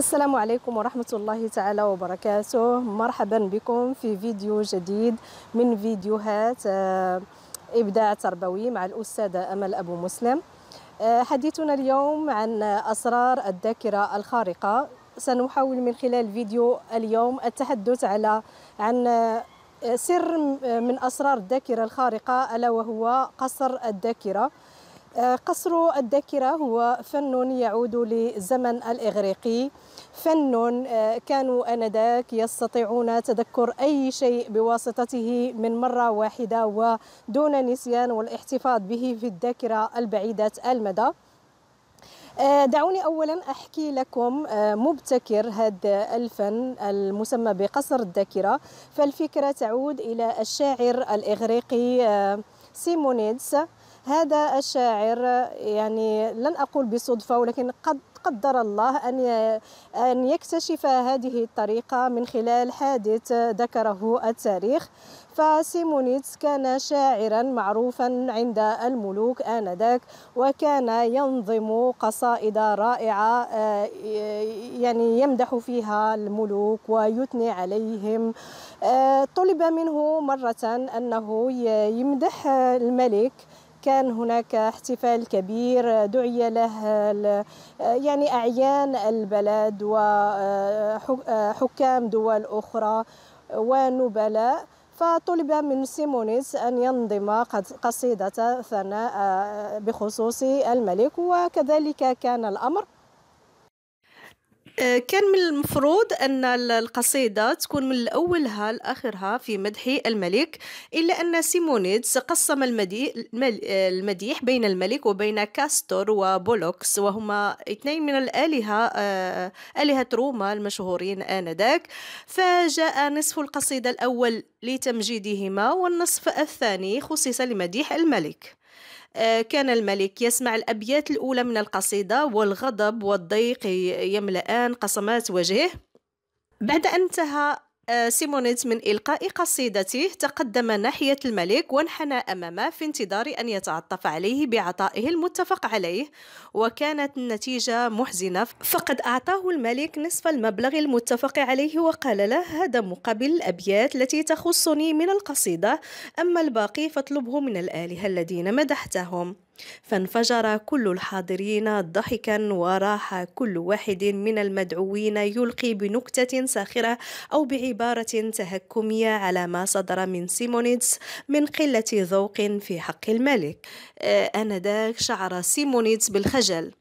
السلام عليكم ورحمة الله تعالى وبركاته مرحبا بكم في فيديو جديد من فيديوهات آه، إبداع تربوي مع الأستاذة أمل أبو مسلم آه، حديثنا اليوم عن أسرار الذاكرة الخارقة سنحاول من خلال فيديو اليوم التحدث على عن آه، سر من أسرار الذاكرة الخارقة ألا وهو قصر الذاكرة آه، قصر الذاكرة هو فن يعود للزمن الإغريقي فن آه، كانوا آنذاك يستطيعون تذكر أي شيء بواسطته من مرة واحدة ودون نسيان والاحتفاظ به في الذاكرة البعيدة المدى آه، دعوني اولا احكي لكم مبتكر هذا الفن المسمى بقصر الذاكره فالفكره تعود الى الشاعر الاغريقي سيمونيدس هذا الشاعر يعني لن أقول بصدفة ولكن قد قدر الله أن أن يكتشف هذه الطريقة من خلال حادث ذكره التاريخ فسيمونيتس كان شاعرا معروفا عند الملوك آنذاك وكان ينظم قصائد رائعة آه، يعني يمدح فيها الملوك ويثني عليهم آه، طلب منه مرة أنه يمدح الملك كان هناك احتفال كبير دعي له يعني أعيان البلد وحكام آه، آه، دول أخرى ونبلاء فطلب من سيمونيس أن ينظم قصيدة ثناء آه، بخصوص الملك وكذلك كان الأمر آه، كان من المفروض أن القصيدة تكون من أولها لآخرها في مدح الملك إلا أن سيمونيدس قسم آه، المديح بين الملك وبين كاستور وبولوكس وهما اثنين من الآلهة آه، آلهة روما المشهورين آنذاك فجاء نصف القصيدة الأول لتمجيدهما والنصف الثاني خصص لمديح الملك آه، كان الملك يسمع الأبيات الأولى من القصيدة والغضب والضيق يملأان قصمات وجهه بعد أن انتهى سيمونيت من إلقاء قصيدته تقدم ناحية الملك وانحنى أمامه في انتظار أن يتعطف عليه بعطائه المتفق عليه وكانت النتيجة محزنة فقد أعطاه الملك نصف المبلغ المتفق عليه وقال له هذا مقابل الأبيات التي تخصني من القصيدة أما الباقي فاطلبه من الآلهة الذين مدحتهم فانفجر كل الحاضرين ضحكا وراح كل واحد من المدعوين يلقي بنكتة ساخرة أو بعبارة تهكمية على ما صدر من سيمونيتس من قلة ذوق في حق الملك آه، آنذاك شعر سيمونيتس بالخجل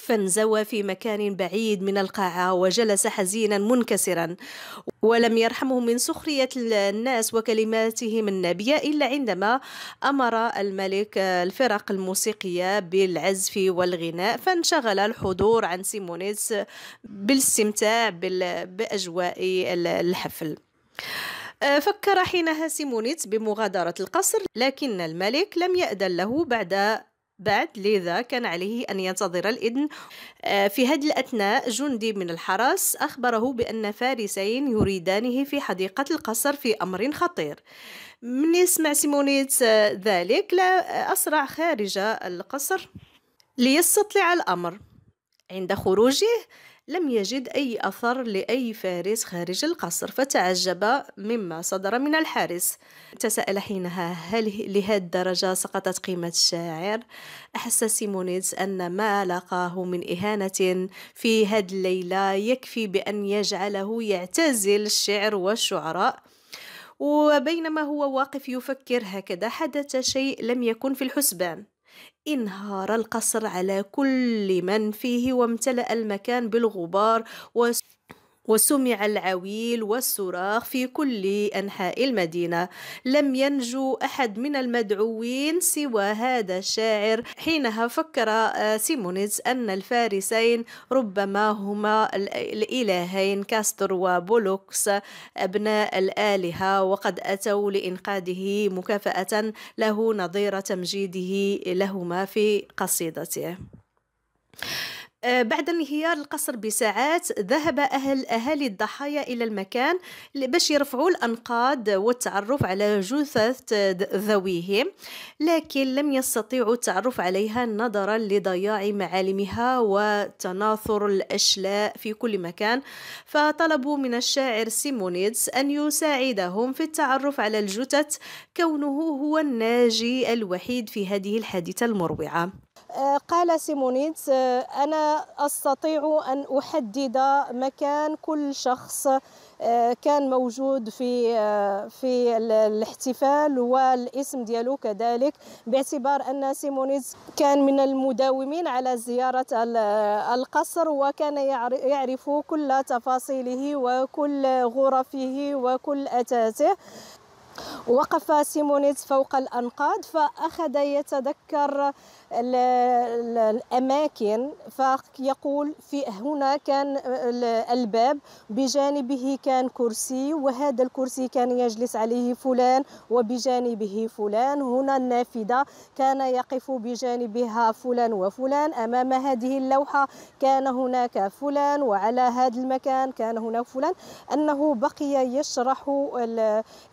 فانزوى في مكان بعيد من القاعة وجلس حزينا منكسرا ولم يرحمه من سخرية الناس وكلماتهم النابية إلا عندما أمر الملك الفرق الموسيقية بالعزف والغناء فانشغل الحضور عن سيمونيتس بالاستمتاع بأجواء الحفل فكر حينها سيمونيتس بمغادرة القصر لكن الملك لم يأذن له بعد بعد لذا كان عليه أن ينتظر الإذن آه، في هذه الأثناء جندي من الحرس أخبره بأن فارسين يريدانه في حديقة القصر في أمر خطير من يسمع سيمونيت آه، ذلك لا آه، أسرع خارج القصر ليستطلع الأمر عند خروجه لم يجد أي أثر لأي فارس خارج القصر فتعجب مما صدر من الحارس تساءل حينها هل لهذه الدرجة سقطت قيمة الشاعر؟ أحس سيمونيتس أن ما لقاه من إهانة في هذه الليلة يكفي بأن يجعله يعتزل الشعر والشعراء وبينما هو واقف يفكر هكذا حدث شيء لم يكن في الحسبان انهار القصر على كل من فيه وامتلأ المكان بالغبار وسمع العويل والصراخ في كل أنحاء المدينة لم ينجو أحد من المدعوين سوى هذا الشاعر حينها فكر آه، سيمونيز أن الفارسين ربما هما الإلهين كاستر وبولوكس أبناء الآلهة وقد أتوا لإنقاذه مكافأة له نظير تمجيده لهما في قصيدته آه، بعد انهيار القصر بساعات ذهب أهل أهالي الضحايا إلى المكان باش يرفعوا الأنقاض والتعرف على جثث ذويهم لكن لم يستطيعوا التعرف عليها نظرا لضياع معالمها وتناثر الأشلاء في كل مكان فطلبوا من الشاعر سيمونيدس أن يساعدهم في التعرف على الجثث كونه هو الناجي الوحيد في هذه الحادثة المروعة آه، قال سيمونيتس آه، أنا أستطيع أن أحدد مكان كل شخص آه، كان موجود في في الاحتفال والاسم ديالو كذلك باعتبار أن سيمونيز كان من المداومين على زيارة القصر وكان يعرف كل تفاصيله وكل غرفه وكل أتاته وقف سيمونيز فوق الأنقاض فأخذ يتذكر الأماكن فيقول في هنا كان الباب بجانبه كان كرسي وهذا الكرسي كان يجلس عليه فلان وبجانبه فلان هنا النافذة كان يقف بجانبها فلان وفلان أمام هذه اللوحة كان هناك فلان وعلى هذا المكان كان هناك فلان أنه بقي يشرح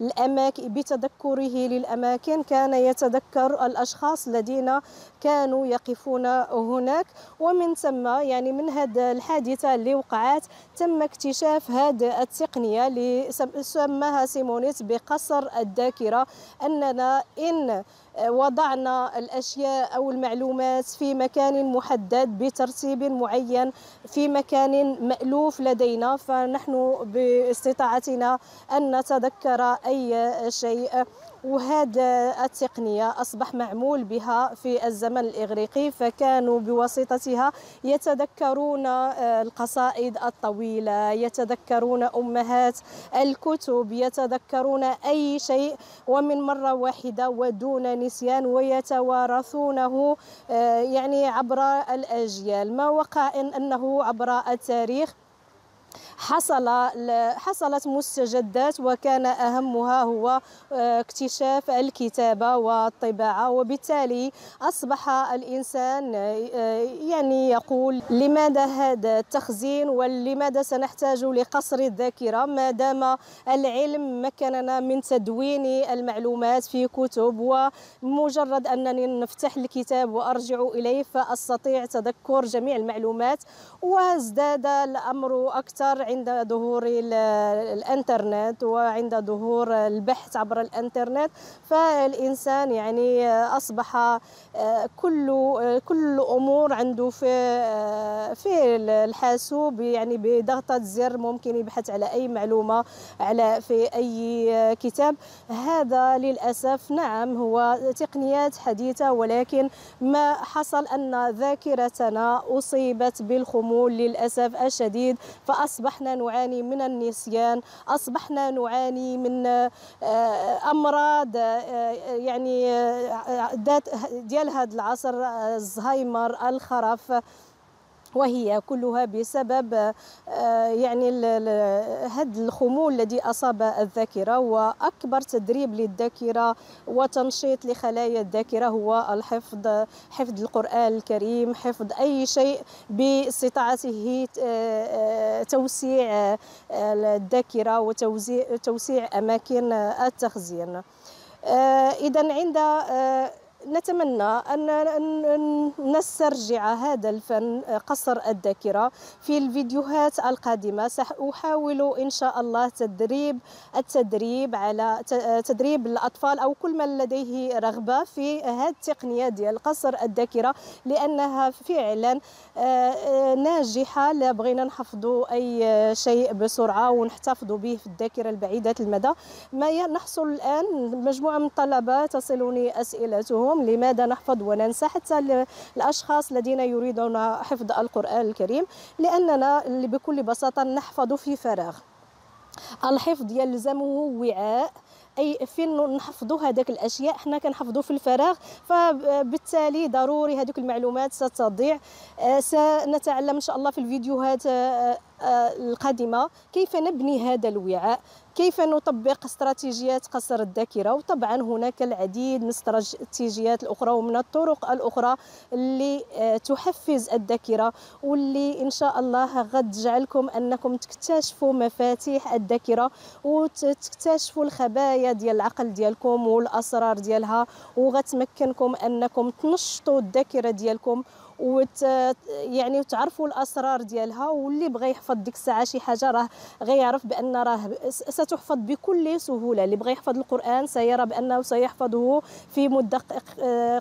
الأماكن بتذكره للأماكن كان يتذكر الأشخاص الذين كانوا يقفون هناك ومن ثم يعني من هذه الحادثة اللي وقعت تم اكتشاف هذه التقنية اللي سماها سيمونيت بقصر الذاكرة أننا إن وضعنا الأشياء أو المعلومات في مكان محدد بترتيب معين في مكان مألوف لدينا فنحن باستطاعتنا أن نتذكر أي شيء وهذا التقنية أصبح معمول بها في الزمن الإغريقي فكانوا بواسطتها يتذكرون آه، القصائد الطويلة يتذكرون أمهات الكتب يتذكرون أي شيء ومن مرة واحدة ودون النسيان ويتوارثونه آه، يعني عبر الأجيال ما وقع إن أنه عبر التاريخ حصل حصلت مستجدات وكان أهمها هو آه، اكتشاف الكتابة والطباعة وبالتالي أصبح الإنسان آه، يعني يقول لماذا هذا التخزين ولماذا سنحتاج لقصر الذاكرة ما دام العلم مكننا من تدوين المعلومات في كتب ومجرد أنني نفتح الكتاب وأرجع إليه فأستطيع تذكر جميع المعلومات وازداد الأمر أكثر عند ظهور الانترنت وعند ظهور البحث عبر الانترنت فالانسان يعني اصبح آه، كل كل الامور عنده في آه، في الحاسوب يعني بضغطه زر ممكن يبحث على اي معلومه على في اي كتاب هذا للاسف نعم هو تقنيات حديثه ولكن ما حصل ان ذاكرتنا اصيبت بالخمول للاسف الشديد فاصبح أصبحنا نعاني من النسيان أصبحنا نعاني من آه، آه، أمراض آه، يعني ذات ديال هذا العصر الزهايمر الخرف وهي كلها بسبب آه، يعني هذا الخمول الذي أصاب الذاكرة وأكبر تدريب للذاكرة وتنشيط لخلايا الذاكرة هو الحفظ حفظ القرآن الكريم حفظ أي شيء باستطاعته آه، آه، توسيع الذاكرة وتوسيع أماكن التخزين إذا عند نتمنى أن نسترجع هذا الفن آه، قصر الذاكرة في الفيديوهات القادمة سأحاول إن شاء الله تدريب التدريب على آه، تدريب الأطفال أو كل من لديه رغبة في هذه التقنية ديال قصر الذاكرة لأنها فعلا آه، ناجحة لا بغينا نحفظوا أي شيء بسرعة ونحتفظوا به في الذاكرة البعيدة المدى ما نحصل الآن مجموعة من الطلبة تصلني أسئلتهم اليوم لماذا نحفظ وننسى حتى الأشخاص الذين يريدون حفظ القرآن الكريم لأننا بكل بساطة نحفظ في فراغ الحفظ يلزمه وعاء اي فين نحفظوا هذاك الاشياء حنا كنحفظوا في الفراغ فبالتالي ضروري هذوك المعلومات ستضيع آه، سنتعلم ان شاء الله في الفيديوهات آه، آه، القادمة كيف نبني هذا الوعاء كيف نطبق استراتيجيات قصر الذاكرة وطبعا هناك العديد من استراتيجيات الأخرى ومن الطرق الأخرى اللي آه، تحفز الذاكرة واللي إن شاء الله غتجعلكم أنكم تكتشفوا مفاتيح الذاكرة وتكتشفوا الخبايا ديال العقل ديالكم والأسرار ديالها وغتمكنكم أنكم تنشطوا الذاكرة ديالكم وت يعني وتعرفوا الاسرار ديالها واللي بغى يحفظ ديك الساعه شي حاجه راه غيعرف بان راه ستحفظ بكل سهوله اللي بغى يحفظ القران سيرى بانه سيحفظه في مده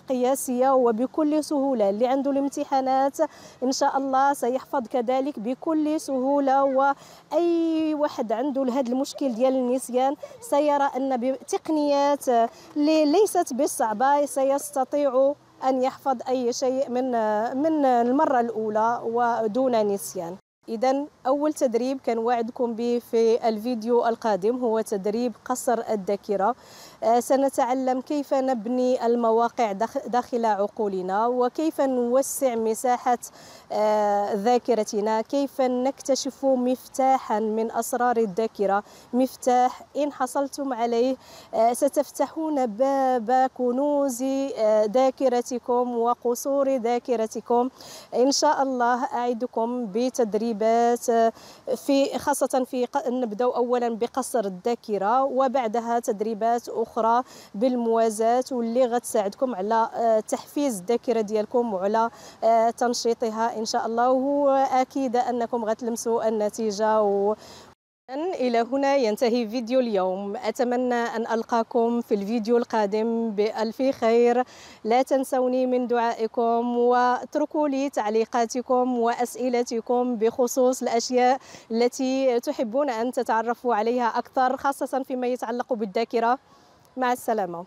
قياسيه وبكل سهوله اللي عنده الامتحانات ان شاء الله سيحفظ كذلك بكل سهوله واي واحد عنده هذا المشكل ديال النسيان سيرى ان بتقنيات اللي ليست بالصعبه سيستطيع أن يحفظ أي شيء من من المرة الأولى ودون نسيان إذا أول تدريب كان وعدكم به في الفيديو القادم هو تدريب قصر الذاكرة آه، سنتعلم كيف نبني المواقع داخل عقولنا وكيف نوسع مساحة آه، ذاكرتنا كيف نكتشف مفتاحا من أسرار الذاكرة مفتاح إن حصلتم عليه آه، ستفتحون باب كنوز ذاكرتكم وقصور ذاكرتكم إن شاء الله أعدكم بتدريبات في خاصة في نبدأ أولا بقصر الذاكرة وبعدها تدريبات أخرى اخرى بالموازاه واللي غتساعدكم على آه، تحفيز الذاكره ديالكم وعلى آه، تنشيطها ان شاء الله اكيد انكم غتلمسوا النتيجه و إلى هنا ينتهي فيديو اليوم أتمنى أن ألقاكم في الفيديو القادم بألف خير لا تنسوني من دعائكم واتركوا لي تعليقاتكم وأسئلتكم بخصوص الأشياء التي تحبون أن تتعرفوا عليها أكثر خاصة فيما يتعلق بالذاكرة مع السلامه